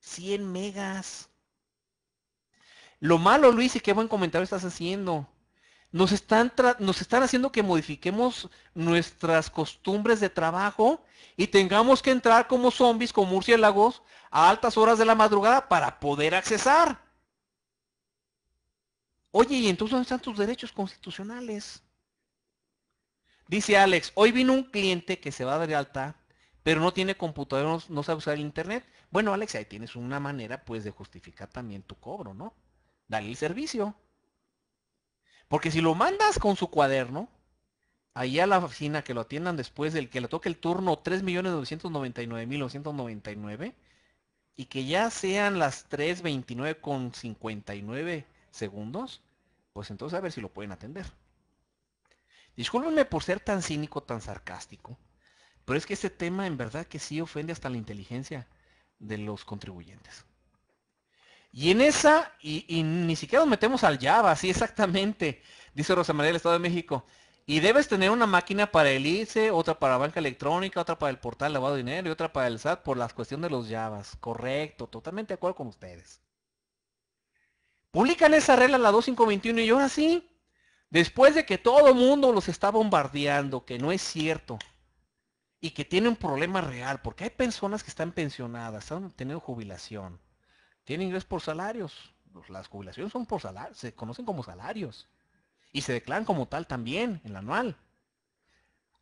100 megas. Lo malo, Luis, y qué buen comentario estás haciendo. Nos están, nos están haciendo que modifiquemos nuestras costumbres de trabajo y tengamos que entrar como zombies, como murciélagos, a altas horas de la madrugada para poder accesar. Oye, ¿y entonces dónde están tus derechos constitucionales? Dice Alex, hoy vino un cliente que se va a dar de alta, pero no tiene computador, no, sabe usar el internet. Bueno, Alex, ahí tienes una manera pues de justificar también tu cobro, ¿no? Dale el servicio. Porque si lo mandas con su cuaderno, ahí a la oficina que lo atiendan después del que le toque el turno 3.999.999 y que ya sean las 3.29.59 segundos, pues entonces a ver si lo pueden atender. Discúlpenme por ser tan cínico, tan sarcástico, pero es que este tema en verdad que sí ofende hasta la inteligencia de los contribuyentes. Y en esa, y, ni siquiera nos metemos al Java, sí, exactamente, dice Rosa María del Estado de México. Y debes tener una máquina para el ICE, otra para banca electrónica, otra para el portal lavado de dinero y otra para el SAT por las cuestión de los Javas. Correcto, totalmente de acuerdo con ustedes. Publican esa regla, la 2521, y ahora sí, después de que todo el mundo los está bombardeando, que no es cierto, y que tiene un problema real, porque hay personas que están pensionadas, están teniendo jubilación, tienen ingresos por salarios, pues, las jubilaciones son por salarios, se conocen como salarios, y se declaran como tal también, en el anual.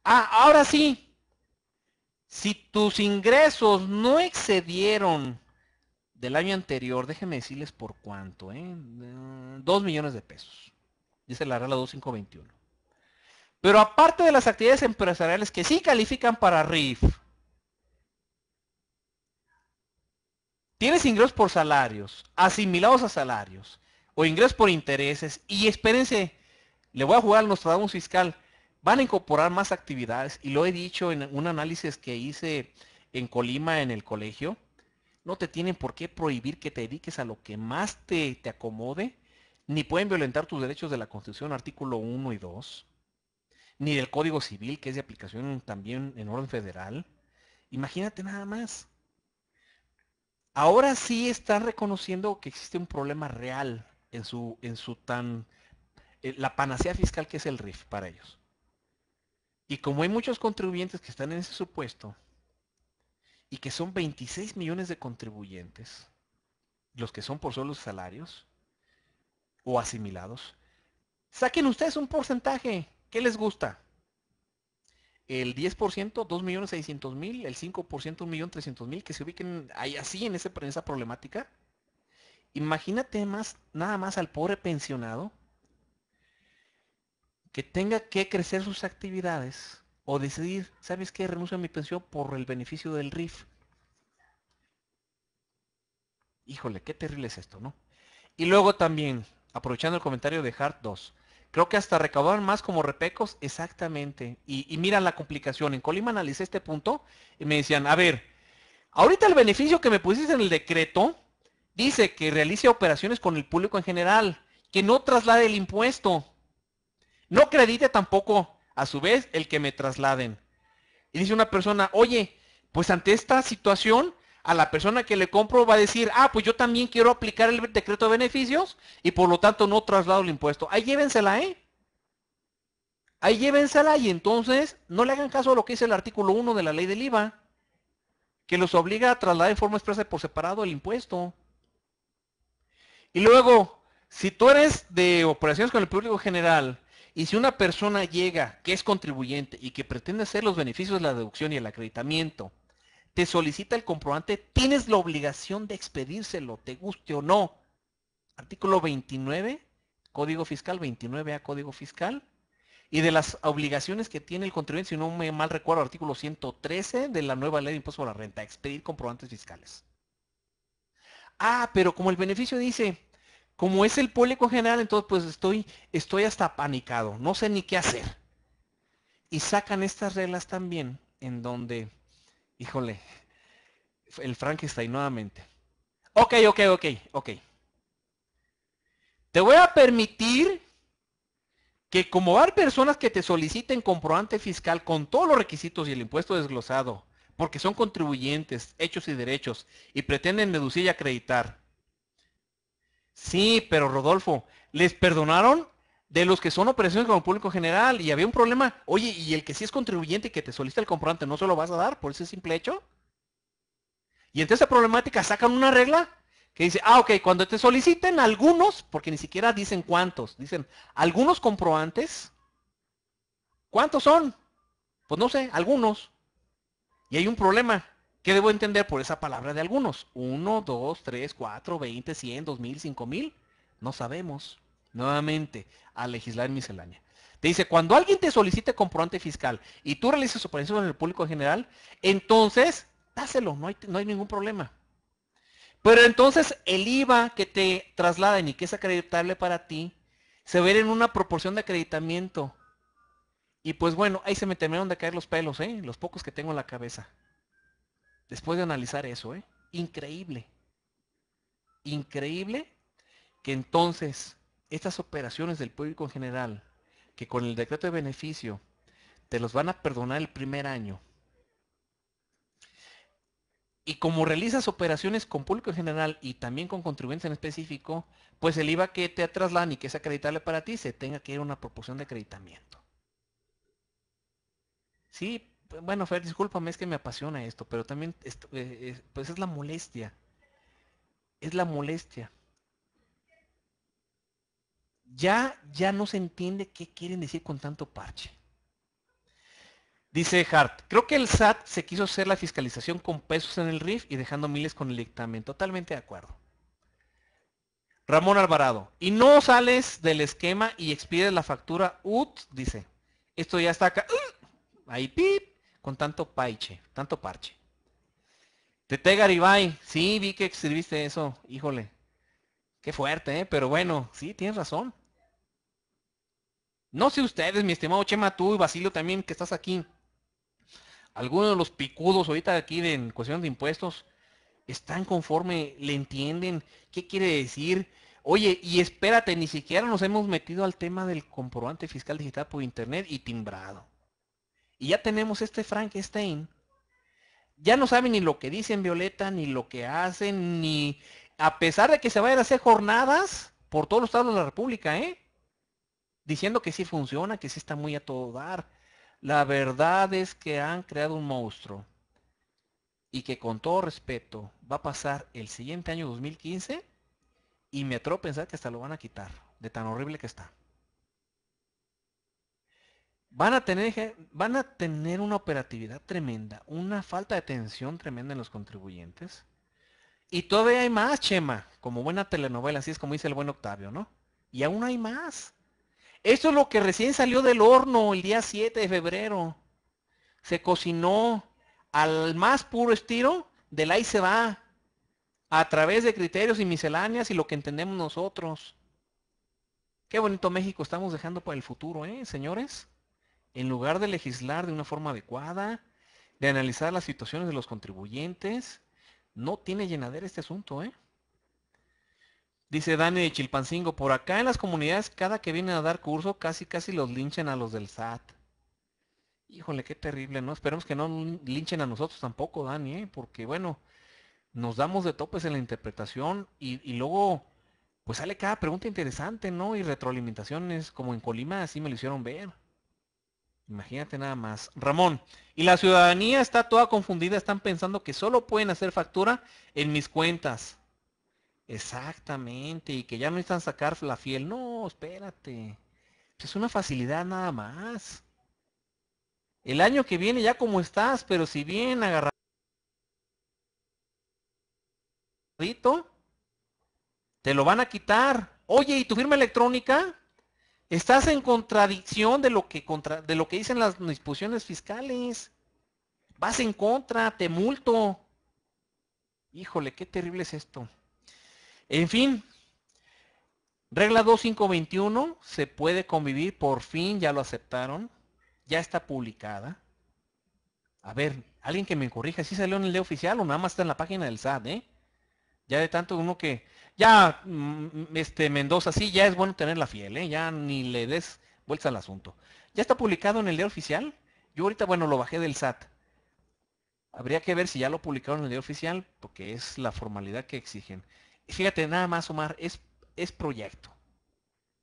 Ah, ahora sí, si tus ingresos no excedieron del año anterior, déjenme decirles por cuánto, ¿eh? 2 mm, millones de pesos, dice la regla 2521. Pero aparte de las actividades empresariales que sí califican para RIF, tienes ingresos por salarios, asimilados a salarios, o ingresos por intereses, y espérense, le voy a jugar al Nostradamus fiscal, van a incorporar más actividades, y lo he dicho en un análisis que hice en Colima, en el colegio, no te tienen por qué prohibir que te dediques a lo que más te, acomode, ni pueden violentar tus derechos de la Constitución, artículo 1 y 2, ni del Código Civil, que es de aplicación también en orden federal. Imagínate nada más. Ahora sí están reconociendo que existe un problema real en su, en su tan... Eh, la panacea fiscal que es el RIF para ellos. Y como hay muchos contribuyentes que están en ese supuesto, y que son 26 millones de contribuyentes, los que son por solos salarios o asimilados, saquen ustedes un porcentaje. ¿Qué les gusta? El 10%, 2.600.000, el 5%, 1.300.000, que se ubiquen ahí así en, prensa esa problemática. Imagínate más, nada más al pobre pensionado que tenga que crecer sus actividades o decidir, ¿sabes qué? Renuncio a mi pensión por el beneficio del RIF. Híjole, qué terrible es esto, ¿no? Y luego también, aprovechando el comentario de Hart 2, creo que hasta recaudaban más como repecos, exactamente. Y, mira la complicación, en Colima analicé este punto y me decían, a ver, ahorita el beneficio que me pusiste en el decreto dice que realice operaciones con el público en general, que no traslade el impuesto, no acredite tampoco a su vez el que me trasladen. Y dice una persona, oye, pues ante esta situación, a la persona que le compro va a decir, ah, pues yo también quiero aplicar el decreto de beneficios y por lo tanto no traslado el impuesto. Ahí llévensela, ¿eh? Ahí llévensela y entonces no le hagan caso a lo que dice el artículo 1 de la ley del IVA, que los obliga a trasladar de forma expresa y por separado el impuesto. Y luego, si tú eres de operaciones con el público general y si una persona llega, que es contribuyente y que pretende hacer los beneficios de la deducción y el acreditamiento, te solicita el comprobante, tienes la obligación de expedírselo, te guste o no. Artículo 29, Código Fiscal, 29A Código Fiscal. Y de las obligaciones que tiene el contribuyente, si no me mal recuerdo, artículo 113 de la nueva ley de impuesto a la renta, expedir comprobantes fiscales. Ah, pero como el beneficio dice, como es el público general, entonces pues estoy, estoy hasta panicado. no sé ni qué hacer. Y sacan estas reglas también en donde, híjole, el Frankenstein nuevamente. Ok, ok, ok, ok. Te voy a permitir que como hay personas que te soliciten comprobante fiscal con todos los requisitos y el impuesto desglosado, porque son contribuyentes, hechos y derechos, y pretenden deducir y acreditar, Sí, pero Rodolfo, les perdonaron de los que son operaciones con el público general y había un problema. Oye, y el que sí es contribuyente y que te solicita el comprobante, ¿no se lo vas a dar por ese simple hecho? Y entonces esa problemática sacan una regla que dice, ah, ok, cuando te soliciten algunos, porque ni siquiera dicen cuántos, dicen algunos comprobantes, ¿cuántos son? Pues no sé, algunos. Y hay un problema. ¿Qué debo entender por esa palabra de algunos. Uno, tres, cuatro, veinte, cien, dos mil, cinco mil. No sabemos. Nuevamente, a legislar en miscelánea. Te dice, cuando alguien te solicite comprobante fiscal y tú realices su en el público en general, entonces, dáselo, no hay, no hay ningún problema. Pero entonces el IVA que te trasladen y que es acreditable para ti, se ve en una proporción de acreditamiento. Y pues bueno, ahí se me terminaron de caer los pelos, ¿eh? los pocos que tengo en la cabeza. Después de analizar eso, ¿eh? Increíble. Increíble que entonces estas operaciones del público en general, que con el decreto de beneficio te los van a perdonar el primer año, y como realizas operaciones con público en general y también con contribuyentes en específico, pues el IVA que te trasladan y que es acreditable para ti se tenga que ir a una proporción de acreditamiento. Sí, pues, bueno, Fer, discúlpame, es que me apasiona esto, pero también, eh, es, pues es la molestia. Es la molestia. Ya, ya no se entiende qué quieren decir con tanto parche. Dice Hart, creo que el SAT se quiso hacer la fiscalización con pesos en el RIF y dejando miles con el dictamen. Totalmente de acuerdo. Ramón Alvarado, y no sales del esquema y expides la factura UT, dice. Esto ya está acá. ahí pip con tanto paiche, tanto parche. te Garibay, sí, vi que escribiste eso, híjole. Qué fuerte, ¿eh? pero bueno, sí, tienes razón. No sé ustedes, mi estimado Chema, tú y Basilio también, que estás aquí. Algunos de los picudos ahorita aquí de, en cuestión de impuestos están conforme, le entienden qué quiere decir. Oye, y espérate, ni siquiera nos hemos metido al tema del comprobante fiscal digital por internet y timbrado y ya tenemos este Frankenstein, ya no saben ni lo que dicen Violeta, ni lo que hacen, ni a pesar de que se vayan a hacer jornadas por todos los estados de la República, ¿eh? diciendo que sí funciona, que sí está muy a todo dar. La verdad es que han creado un monstruo y que con todo respeto va a pasar el siguiente año 2015 y me atrevo a pensar que hasta lo van a quitar de tan horrible que está. Van a, tener, van a tener una operatividad tremenda, una falta de atención tremenda en los contribuyentes. Y todavía hay más, Chema, como buena telenovela, así es como dice el buen Octavio, ¿no? Y aún hay más. Esto es lo que recién salió del horno el día 7 de febrero. Se cocinó al más puro estilo del ahí se va, a través de criterios y misceláneas y lo que entendemos nosotros. Qué bonito México estamos dejando para el futuro, ¿eh, señores? en lugar de legislar de una forma adecuada, de analizar las situaciones de los contribuyentes, no tiene llenadera este asunto, ¿eh? Dice Dani de Chilpancingo, por acá en las comunidades cada que vienen a dar curso casi casi los linchen a los del SAT. Híjole, qué terrible, ¿no? Esperemos que no linchen a nosotros tampoco, Dani, ¿eh? porque bueno, nos damos de topes en la interpretación y, y, luego pues sale cada pregunta interesante, ¿no? Y retroalimentaciones, como en Colima así me lo hicieron ver. Imagínate nada más. Ramón, y la ciudadanía está toda confundida, están pensando que solo pueden hacer factura en mis cuentas. Exactamente, y que ya no necesitan sacar la fiel. No, espérate. Es una facilidad nada más. El año que viene ya como estás, pero si bien agarradito, te lo van a quitar. Oye, ¿y tu firma electrónica? Estás en contradicción de lo que, de lo que dicen las disposiciones fiscales. Vas en contra, te multo. Híjole, qué terrible es esto. En fin, regla 2521 se puede convivir, por fin ya lo aceptaron, ya está publicada. A ver, alguien que me corrija, si salió en el leo oficial o nada más está en la página del SAT, ¿eh? Ya de tanto uno que ya, mm, mm, este, Mendoza, sí, ya es bueno tenerla fiel, ¿eh? ya ni le des vuelta al asunto. Ya está publicado en el diario oficial. Yo ahorita, bueno, lo bajé del SAT. Habría que ver si ya lo publicaron en el día oficial, porque es la formalidad que exigen. Fíjate, nada más, Omar, es, es proyecto.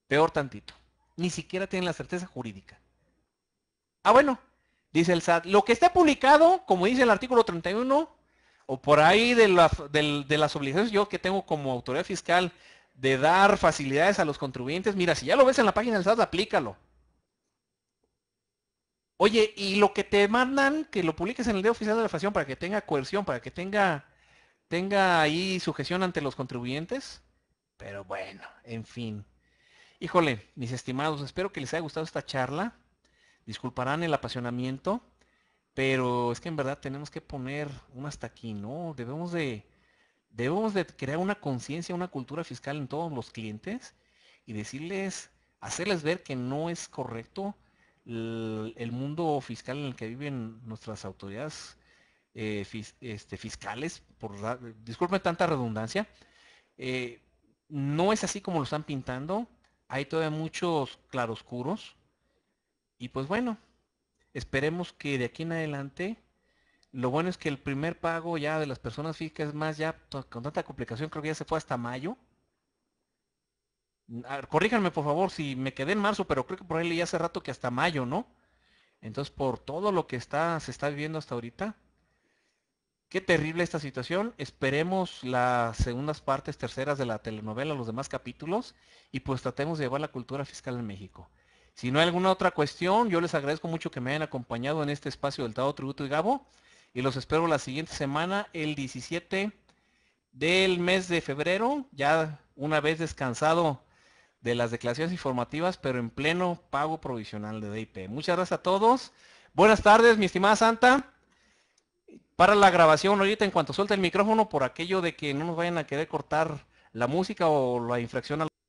Peor tantito. Ni siquiera tienen la certeza jurídica. Ah, bueno, dice el SAT. Lo que está publicado, como dice el artículo 31, o por ahí de, las obligaciones yo que tengo como autoridad fiscal de dar facilidades a los contribuyentes, mira, si ya lo ves en la página del SAT, aplícalo. Oye, y lo que te mandan, que lo publiques en el dedo oficial de la facción para que tenga coerción, para que tenga, tenga ahí sujeción ante los contribuyentes. Pero bueno, en fin. Híjole, mis estimados, espero que les haya gustado esta charla. Disculparán el apasionamiento pero es que en verdad tenemos que poner un hasta aquí, ¿no? Debemos de, debemos de crear una conciencia, una cultura fiscal en todos los clientes y decirles, hacerles ver que no es correcto el, mundo fiscal en el que viven nuestras autoridades eh, este, fiscales, por, disculpen tanta redundancia, eh, no es así como lo están pintando, hay todavía muchos claroscuros y pues bueno, Esperemos que de aquí en adelante, lo bueno es que el primer pago ya de las personas físicas, más, ya con tanta complicación, creo que ya se fue hasta mayo. Mm, ver, corríjanme por favor si me quedé en marzo, pero creo que por ahí leí hace rato que hasta mayo, ¿no? Entonces, por todo lo que está, se está viviendo hasta ahorita, qué terrible esta situación. Esperemos las segundas partes, terceras de la telenovela, los demás capítulos, y pues tratemos de llevar la cultura fiscal en México. Si no hay alguna otra cuestión, yo les agradezco mucho que me hayan acompañado en este espacio del Tao Tributo y Gabo y los espero la siguiente semana, el 17 del mes de febrero, ya una vez descansado de las declaraciones informativas, pero en pleno pago provisional de DIP. Muchas gracias a todos. Buenas tardes, mi estimada Santa. Para la grabación, ahorita en cuanto suelte el micrófono, por aquello de que no nos vayan a querer cortar la música o la infracción a